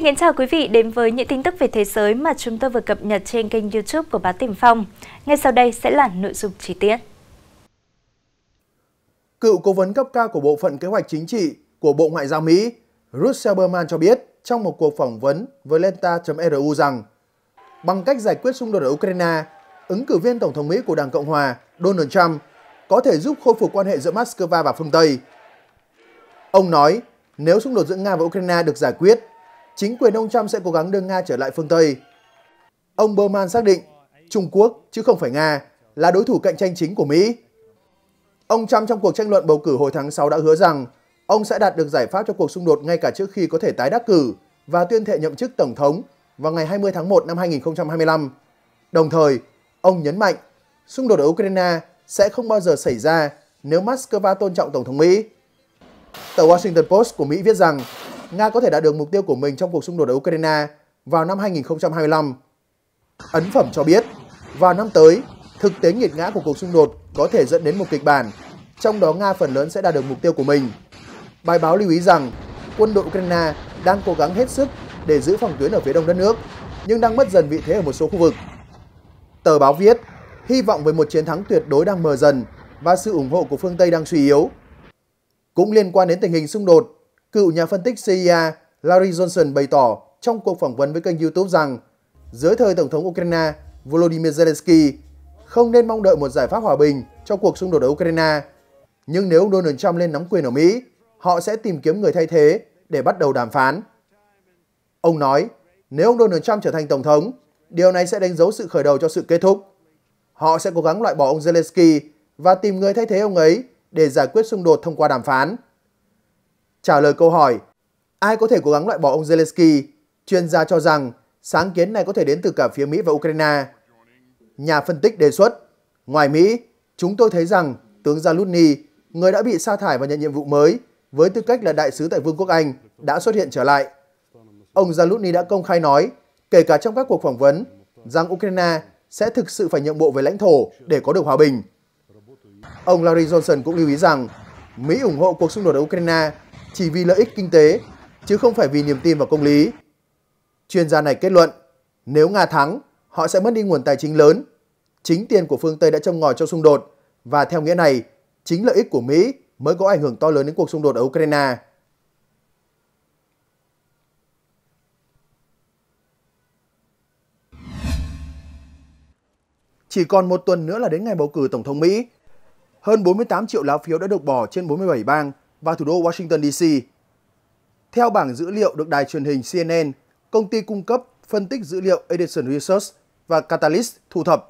Xin kính chào quý vị đến với những tin tức về thế giới mà chúng tôi vừa cập nhật trên kênh youtube của Báo Tiền Phong. Ngay sau đây sẽ là nội dung chi tiết. Cựu cố vấn cấp cao của Bộ phận Kế hoạch Chính trị của Bộ Ngoại giao Mỹ, Ruth Selberman cho biết trong một cuộc phỏng vấn với Lenta.ru rằng bằng cách giải quyết xung đột ở Ukraine, ứng cử viên Tổng thống Mỹ của Đảng Cộng Hòa Donald Trump có thể giúp khôi phục quan hệ giữa Moscow và phương Tây. Ông nói nếu xung đột giữa Nga và Ukraine được giải quyết, chính quyền ông Trump sẽ cố gắng đưa Nga trở lại phương Tây. Ông Berman xác định Trung Quốc, chứ không phải Nga, là đối thủ cạnh tranh chính của Mỹ. Ông Trump trong cuộc tranh luận bầu cử hồi tháng 6 đã hứa rằng ông sẽ đạt được giải pháp cho cuộc xung đột ngay cả trước khi có thể tái đắc cử và tuyên thệ nhậm chức Tổng thống vào ngày 20 tháng 1 năm 2025. Đồng thời, ông nhấn mạnh xung đột ở Ukraine sẽ không bao giờ xảy ra nếu Moscow tôn trọng Tổng thống Mỹ. Tờ Washington Post của Mỹ viết rằng Nga có thể đạt được mục tiêu của mình trong cuộc xung đột ở Ukraine vào năm 2025. Ấn phẩm cho biết, vào năm tới, thực tế nghiệt ngã của cuộc xung đột có thể dẫn đến một kịch bản, trong đó Nga phần lớn sẽ đạt được mục tiêu của mình. Bài báo lưu ý rằng, quân đội Ukraine đang cố gắng hết sức để giữ phòng tuyến ở phía đông đất nước, nhưng đang mất dần vị thế ở một số khu vực. Tờ báo viết, hy vọng với một chiến thắng tuyệt đối đang mờ dần và sự ủng hộ của phương Tây đang suy yếu. Cũng liên quan đến tình hình xung đột Cựu nhà phân tích CIA e Larry Johnson bày tỏ trong cuộc phỏng vấn với kênh YouTube rằng dưới thời Tổng thống Ukraine Volodymyr Zelensky không nên mong đợi một giải pháp hòa bình cho cuộc xung đột ở Ukraine. Nhưng nếu Donald Trump lên nắm quyền ở Mỹ, họ sẽ tìm kiếm người thay thế để bắt đầu đàm phán. Ông nói, nếu ông Donald Trump trở thành Tổng thống, điều này sẽ đánh dấu sự khởi đầu cho sự kết thúc. Họ sẽ cố gắng loại bỏ ông Zelensky và tìm người thay thế ông ấy để giải quyết xung đột thông qua đàm phán. Trả lời câu hỏi, ai có thể cố gắng loại bỏ ông Zelensky, chuyên gia cho rằng sáng kiến này có thể đến từ cả phía Mỹ và Ukraine. Nhà phân tích đề xuất, ngoài Mỹ, chúng tôi thấy rằng tướng Zalutny, người đã bị sa thải và nhận nhiệm vụ mới, với tư cách là đại sứ tại Vương quốc Anh, đã xuất hiện trở lại. Ông Zalutny đã công khai nói, kể cả trong các cuộc phỏng vấn, rằng Ukraine sẽ thực sự phải nhượng bộ về lãnh thổ để có được hòa bình. Ông Larry Johnson cũng lưu ý rằng Mỹ ủng hộ cuộc xung đột ở Ukraine chỉ vì lợi ích kinh tế, chứ không phải vì niềm tin vào công lý. Chuyên gia này kết luận, nếu Nga thắng, họ sẽ mất đi nguồn tài chính lớn. Chính tiền của phương Tây đã châm ngòi cho xung đột và theo nghĩa này, chính lợi ích của Mỹ mới có ảnh hưởng to lớn đến cuộc xung đột ở Ukraine. Chỉ còn một tuần nữa là đến ngày bầu cử Tổng thống Mỹ. Hơn 48 triệu lá phiếu đã được bỏ trên 47 bang và thủ đô Washington DC. Theo bảng dữ liệu được đài truyền hình CNN, công ty cung cấp phân tích dữ liệu Edison Research và Catalyst thu thập,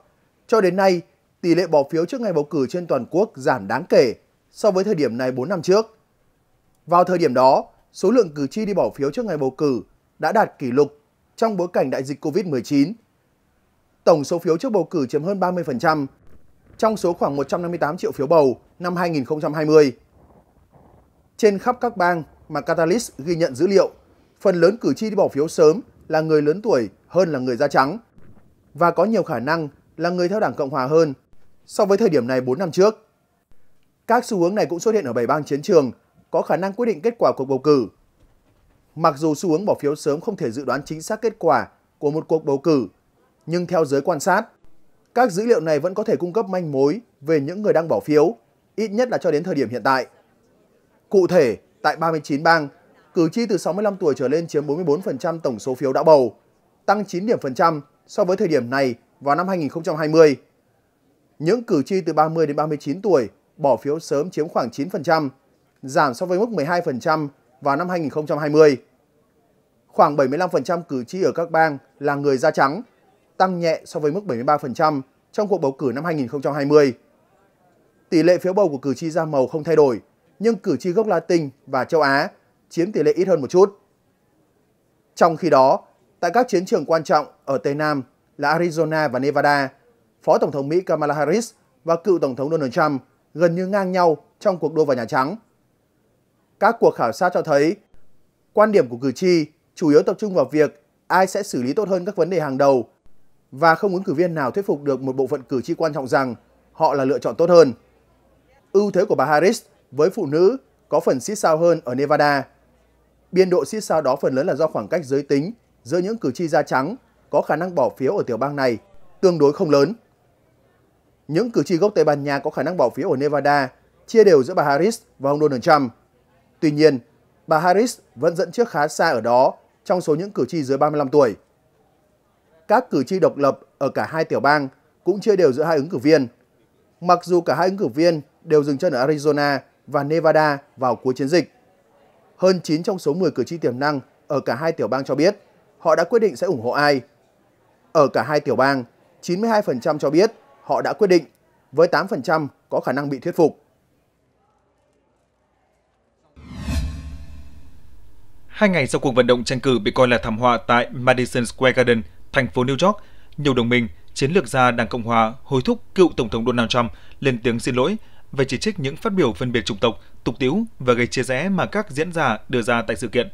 cho đến nay, tỷ lệ bỏ phiếu trước ngày bầu cử trên toàn quốc giảm đáng kể so với thời điểm này 4 năm trước. Vào thời điểm đó, số lượng cử tri đi bỏ phiếu trước ngày bầu cử đã đạt kỷ lục trong bối cảnh đại dịch COVID-19. Tổng số phiếu trước bầu cử chiếm hơn 30%, trong số khoảng 158 triệu phiếu bầu năm 2020. Trên khắp các bang mà Catalyst ghi nhận dữ liệu, phần lớn cử tri đi bỏ phiếu sớm là người lớn tuổi hơn là người da trắng và có nhiều khả năng là người theo Đảng Cộng hòa hơn so với thời điểm này 4 năm trước. Các xu hướng này cũng xuất hiện ở bảy bang chiến trường, có khả năng quyết định kết quả cuộc bầu cử. Mặc dù xu hướng bỏ phiếu sớm không thể dự đoán chính xác kết quả của một cuộc bầu cử, nhưng theo giới quan sát, các dữ liệu này vẫn có thể cung cấp manh mối về những người đang bỏ phiếu, ít nhất là cho đến thời điểm hiện tại. Cụ thể, tại 39 bang, cử tri từ 65 tuổi trở lên chiếm 44% tổng số phiếu đã bầu, tăng 9 điểm phần trăm so với thời điểm này vào năm 2020. Những cử tri từ 30 đến 39 tuổi bỏ phiếu sớm chiếm khoảng 9%, giảm so với mức 12% vào năm 2020. Khoảng 75% cử tri ở các bang là người da trắng, tăng nhẹ so với mức 73% trong cuộc bầu cử năm 2020. Tỷ lệ phiếu bầu của cử tri da màu không thay đổi, nhưng cử tri gốc Latin và châu Á chiếm tỷ lệ ít hơn một chút. Trong khi đó, tại các chiến trường quan trọng ở Tây Nam là Arizona và Nevada, Phó Tổng thống Mỹ Kamala Harris và cựu Tổng thống Donald Trump gần như ngang nhau trong cuộc đua vào Nhà Trắng. Các cuộc khảo sát cho thấy, quan điểm của cử tri chủ yếu tập trung vào việc ai sẽ xử lý tốt hơn các vấn đề hàng đầu và không ứng cử viên nào thuyết phục được một bộ phận cử tri quan trọng rằng họ là lựa chọn tốt hơn. Ưu thế của bà Harris với phụ nữ có phần xít sao hơn ở Nevada. Biên độ xít sao đó phần lớn là do khoảng cách giới tính giữa những cử tri da trắng có khả năng bỏ phiếu ở tiểu bang này tương đối không lớn. Những cử tri gốc Tây Ban Nha có khả năng bỏ phiếu ở Nevada chia đều giữa bà Harris và ông Donald Trump. Tuy nhiên, bà Harris vẫn dẫn trước khá xa ở đó trong số những cử tri dưới 35 tuổi. Các cử tri độc lập ở cả hai tiểu bang cũng chia đều giữa hai ứng cử viên. Mặc dù cả hai ứng cử viên đều dừng chân ở Arizona và Nevada vào cuối chiến dịch. Hơn 9 trong số 10 cử tri tiềm năng ở cả hai tiểu bang cho biết họ đã quyết định sẽ ủng hộ ai. Ở cả hai tiểu bang, 92% cho biết họ đã quyết định, với 8% có khả năng bị thuyết phục. Hai ngày sau cuộc vận động tranh cử bị coi là thảm họa tại Madison Square Garden, thành phố New York, nhiều đồng minh, chiến lược gia Đảng Cộng Hòa hối thúc cựu Tổng thống Donald Trump lên tiếng xin lỗi và chỉ trích những phát biểu phân biệt chủng tộc, tục tiếu và gây chia rẽ mà các diễn giả đưa ra tại sự kiện.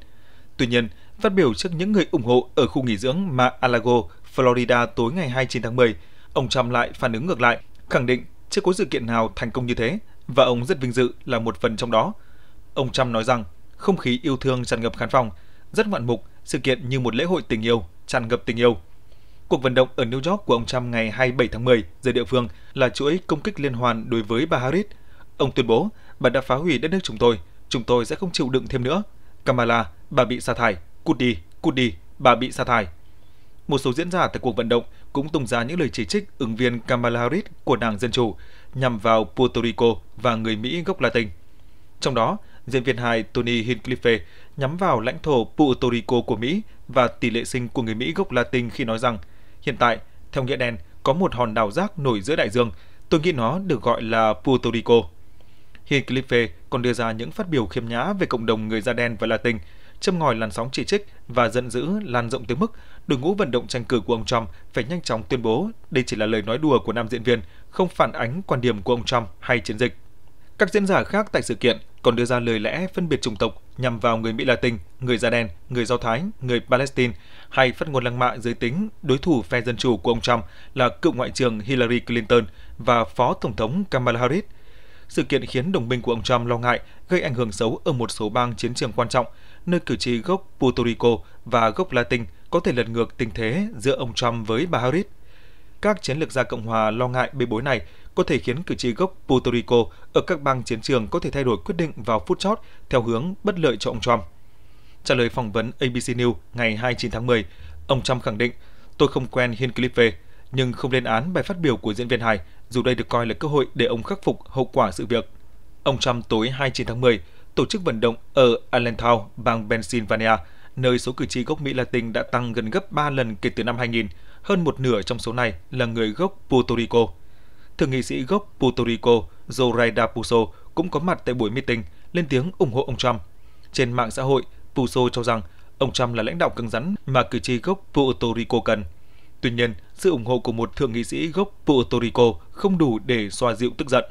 Tuy nhiên, phát biểu trước những người ủng hộ ở khu nghỉ dưỡng Mar-a-Lago, Florida tối ngày 29 tháng 10, ông Trump lại phản ứng ngược lại, khẳng định chưa có sự kiện nào thành công như thế và ông rất vinh dự là một phần trong đó. Ông Trump nói rằng không khí yêu thương tràn ngập khán phòng, rất ngoạn mục, sự kiện như một lễ hội tình yêu, tràn ngập tình yêu. Cuộc vận động ở New York của ông Trump ngày 27 tháng 10 giờ địa phương là chuỗi công kích liên hoàn đối với bà Harris. Ông tuyên bố, bà đã phá hủy đất nước chúng tôi, chúng tôi sẽ không chịu đựng thêm nữa. Kamala, bà bị sa thải, cút đi, cút đi, bà bị sa thải. Một số diễn giả tại cuộc vận động cũng tung ra những lời chỉ trích ứng viên Kamala Harris của Đảng Dân Chủ nhằm vào Puerto Rico và người Mỹ gốc Latin. Trong đó, diễn viên hài Tony Hinchcliffe nhắm vào lãnh thổ Puerto Rico của Mỹ và tỷ lệ sinh của người Mỹ gốc Latin khi nói rằng – Hiện tại, theo nghĩa đen, có một hòn đảo rác nổi giữa đại dương. Tôi nghĩ nó được gọi là Puerto Rico. Hickliffe còn đưa ra những phát biểu khiêm nhã về cộng đồng người da đen và Latin, châm ngòi làn sóng chỉ trích và giận dữ lan rộng tới mức đội ngũ vận động tranh cử của ông Trump phải nhanh chóng tuyên bố đây chỉ là lời nói đùa của nam diễn viên, không phản ánh quan điểm của ông Trump hay chiến dịch. Các diễn giả khác tại sự kiện còn đưa ra lời lẽ phân biệt chủng tộc nhằm vào người Mỹ Latin, người da đen, người Do Thái, người Palestine hay phát ngôn lăng mạ giới tính, đối thủ phe Dân Chủ của ông Trump là cựu Ngoại trưởng Hillary Clinton và Phó Tổng thống Kamala Harris. Sự kiện khiến đồng minh của ông Trump lo ngại gây ảnh hưởng xấu ở một số bang chiến trường quan trọng, nơi cử tri gốc Puerto Rico và gốc Latin có thể lật ngược tình thế giữa ông Trump với bà Harris. Các chiến lược gia Cộng hòa lo ngại bê bối này có thể khiến cử tri gốc Puerto Rico ở các bang chiến trường có thể thay đổi quyết định vào phút chót theo hướng bất lợi cho ông Trump. Trả lời phỏng vấn ABC News ngày 29 tháng 10, ông Trump khẳng định, tôi không quen Hinckliffe, nhưng không lên án bài phát biểu của diễn viên hài, dù đây được coi là cơ hội để ông khắc phục hậu quả sự việc. Ông Trump tối 29 tháng 10 tổ chức vận động ở Allentown, bang Pennsylvania, nơi số cử tri gốc Mỹ Latin đã tăng gần gấp 3 lần kể từ năm 2000, hơn một nửa trong số này là người gốc Puerto Rico. Thượng nghị sĩ gốc Puerto Rico Zoraida Puso cũng có mặt tại buổi meeting, lên tiếng ủng hộ ông Trump. Trên mạng xã hội, Puso cho rằng ông Trump là lãnh đạo cứng rắn mà cử tri gốc Puerto Rico cần. Tuy nhiên, sự ủng hộ của một thượng nghị sĩ gốc Puerto Rico không đủ để xoa dịu tức giận.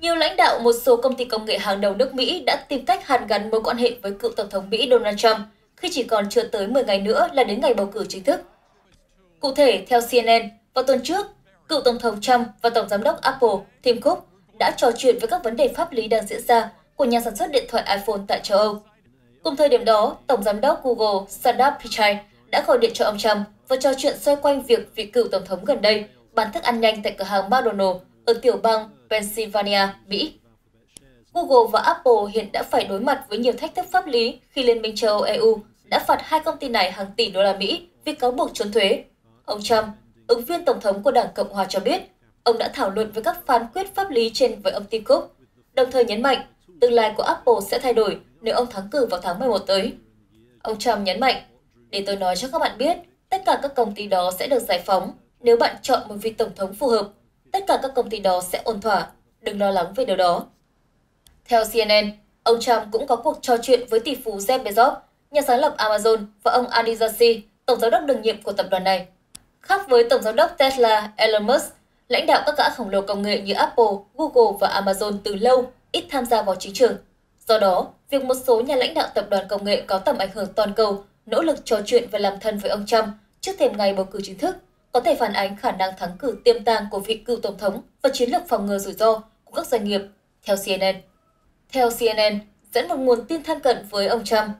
Nhiều lãnh đạo một số công ty công nghệ hàng đầu nước Mỹ đã tìm cách hàn gắn mối quan hệ với cựu Tổng thống Mỹ Donald Trump khi chỉ còn chưa tới 10 ngày nữa là đến ngày bầu cử chính thức. Cụ thể, theo CNN, vào tuần trước, cựu Tổng thống Trump và Tổng giám đốc Apple Tim Cook đã trò chuyện về các vấn đề pháp lý đang diễn ra của nhà sản xuất điện thoại iPhone tại châu Âu. Cùng thời điểm đó, Tổng Giám đốc Google Sundar Pichai đã gọi điện cho ông Trump và trò chuyện xoay quanh việc vị cựu Tổng thống gần đây bán thức ăn nhanh tại cửa hàng McDonald's ở tiểu bang Pennsylvania, Mỹ. Google và Apple hiện đã phải đối mặt với nhiều thách thức pháp lý khi Liên minh châu Âu EU đã phạt hai công ty này hàng tỷ đô la Mỹ vì cáo buộc trốn thuế. Ông Trump, ứng viên tổng thống của Đảng Cộng hòa cho biết, ông đã thảo luận với các phán quyết pháp lý trên với ông Tim Cook, đồng thời nhấn mạnh tương lai của Apple sẽ thay đổi nếu ông thắng cử vào tháng 11 tới. Ông Trump nhấn mạnh, để tôi nói cho các bạn biết, tất cả các công ty đó sẽ được giải phóng nếu bạn chọn một vị tổng thống phù hợp. Tất cả các công ty đó sẽ ổn thỏa, đừng lo lắng về điều đó. Theo CNN, ông Trump cũng có cuộc trò chuyện với tỷ phú Jeff Bezos, nhà sáng lập Amazon và ông Andy Jassy, tổng giám đốc đương nhiệm của tập đoàn này. Khác với tổng giám đốc Tesla Elon Musk, lãnh đạo các gã khổng lồ công nghệ như Apple, Google và Amazon từ lâu ít tham gia vào chính trường. Do đó, việc một số nhà lãnh đạo tập đoàn công nghệ có tầm ảnh hưởng toàn cầu nỗ lực trò chuyện và làm thân với ông Trump trước thềm ngày bầu cử chính thức có thể phản ánh khả năng thắng cử tiềm tàng của vị cựu tổng thống và chiến lược phòng ngừa rủi ro của các doanh nghiệp, theo CNN. Theo CNN, dẫn một nguồn tin thân cận với ông Trump,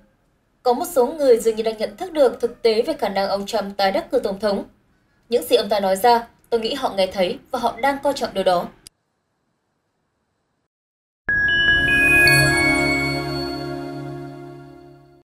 có một số người dường như đang nhận thức được thực tế về khả năng ông Trump tái đắc cử tổng thống. Những gì ông ta nói ra, tôi nghĩ họ nghe thấy và họ đang coi trọng điều đó.